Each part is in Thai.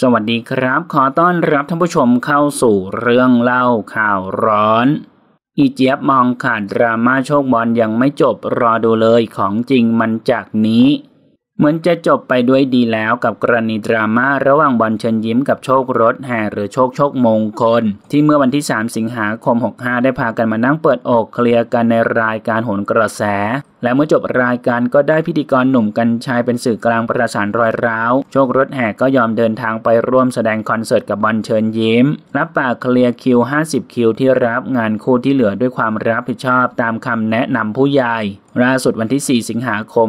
สวัสดีครับ ขอต้อนรับท่านผู้ชมเข้าสู่เรื่องเล่าข่าวร้อน อีเจี๊ยบมองขาดดราม่าโชคบอลยังไม่จบรอดูเลยของจริงมันจากนี้ เหมือนจะจบไปด้วยดีแล้วกับกรณีดราม่าระหว่างบอลเชิญยิ้มกับโชครถแห่หรือโชคโชคมงคล ที่เมื่อวันที่ 3 สิงหาคม 65 ได้พากันมานั่งเปิดอกเคลียร์กันในรายการโหนกระแสและเมื่อจบรายการก็ได้พิธีกรหนุ่มกัญชัยเป็นสื่อกลางประสานรอยร้าว โชครถแห่ก็ยอมเดินทางไปร่วมแสดงคอนเสิร์ตกับบอลเชิญยิ้ม รับปากเคลียร์คิว 50 คิวที่รับงานคู่ที่เหลือด้วยความรับผิดชอบตามคำแนะนำผู้ใหญ่ล่าสุดวันที่ 4 สิงหาคม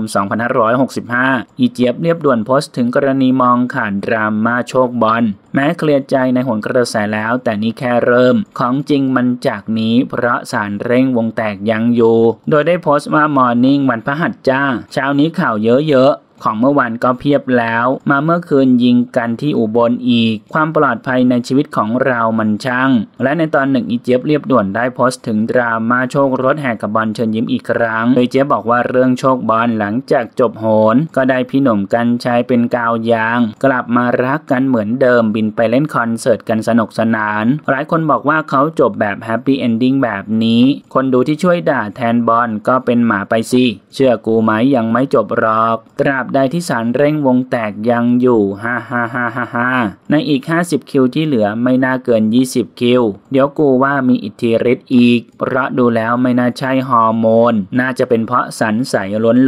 2565 อีเจี๊ยบเรียบด่วนโพสต์ถึงกรณีมองขานดราม่าโชคบอลแม้เคลียร์ใจในหนกระแสแล้วแต่นี่แค่เริ่ม ของจริงมันจากนี้เพราะสารเร่งวงแตกยังอยู่ โดยได้โพสต์ว่าอร์นิ่งวันพฤหัสจ้าเช้านี้ข่าวเยอะเยอะของเมื่อวานก็เพียบแล้วมาเมื่อคืนยิงกันที่อุบลอีก ความปลอดภัยในชีวิตของเรามันช่าง และในตอนหนึ่งอีเจี๊ยบเรียบด่วนได้โพสต์ถึงดราม่าโชครถแหกกับบอลเชิญยิ้มอีกครั้ง โดยเจี๊ยบบอกว่าเรื่องโชคบอลหลังจากจบโหน ก็ได้พี่หนุ่มกันชัยเป็นกาวยาง กลับมารักกันเหมือนเดิมบินไปเล่นคอนเสิร์ตกันสนุกสนาน หลายคนบอกว่าเขาจบแบบแฮปปี้เอนดิ้งแบบนี้ คนดูที่ช่วยด่าแทนบอลก็เป็นหมาไปสิเชื่อกูไหมยังไม่จบหรอกตราบบใดที่สารเร่งวงแตกยังอยู่ ฮ่าฮ่าฮ่าฮ่าฮ่าในอีก 50 คิวที่เหลือไม่น่าเกิน 20 คิว เดี๋ยวกูว่ามีอิทธิฤทธิ์อีก เพราะดูแล้วไม่น่าใช่ฮอร์โมน น่าจะเป็นเพราะสันใส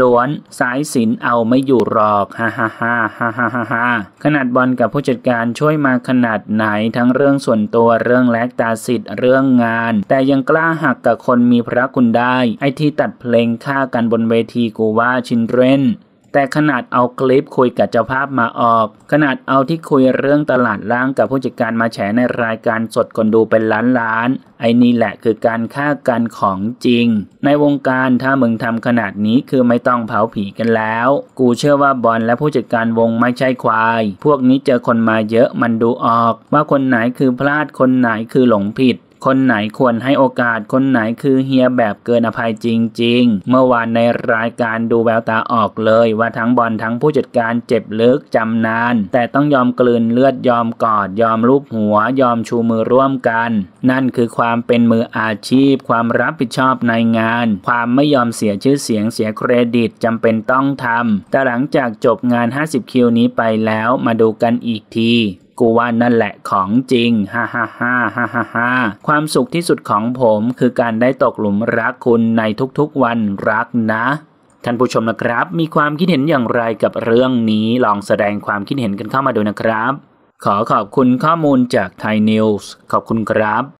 ล้วนๆสายสินเอาไม่อยู่หรอกฮ่าฮ่าฮ่าฮ่าฮ่าฮ่าขนาดบอลกับผู้จัดการช่วยมาขนาดไหนทั้งเรื่องส่วนตัวเรื่องแลกตาสิทธิ์เรื่องงาน แต่ยังกล้าหักกับคนมีพระคุณได้ ไอที่ตัดเพลงฆ่ากันบนเวทีกูว่าชินเรนแต่ขนาดเอาคลิปคุยกับเจ้าภาพมาออก ขนาดเอาที่คุยเรื่องตลาดล่างกับผู้จัดการมาแฉในรายการสดคนดูเป็นล้านล้านไอ้นี่แหละคือการฆ่ากันของจริง ในวงการถ้ามึงทำขนาดนี้คือไม่ต้องเผาผีกันแล้ว กูเชื่อว่าบอลและผู้จัดการวงไม่ใช่ควาย พวกนี้เจอคนมาเยอะมันดูออก ว่าคนไหนคือพลาด คนไหนคือหลงผิดคนไหนควรให้โอกาส คนไหนคือเฮียแบบเกินอภัยจริงๆ เมื่อวานในรายการดูแววตาออกเลยว่าทั้งบอลทั้งผู้จัดการเจ็บลึกจำนาน แต่ต้องยอมกลืนเลือดยอมกอดยอมรูปหัวยอมชูมือร่วมกัน นั่นคือความเป็นมืออาชีพ ความรับผิดชอบในงาน ความไม่ยอมเสียชื่อเสียงเสียเครดิตจำเป็นต้องทำแต่หลังจากจบงาน50คิวนี้ไปแล้วมาดูกันอีกทีกูว่านั่นแหละของจริงฮ่าฮ่าฮ่าฮ่าฮ่าฮ่าความสุขที่สุดของผมคือการได้ตกหลุมรักคุณในทุกๆวันรักนะ ท่านผู้ชมนะครับ มีความคิดเห็นอย่างไรกับเรื่องนี้ลองแสดงความคิดเห็นกันเข้ามาดูนะครับ ขอขอบคุณข้อมูลจากไทยนิวส์ขอบคุณครับ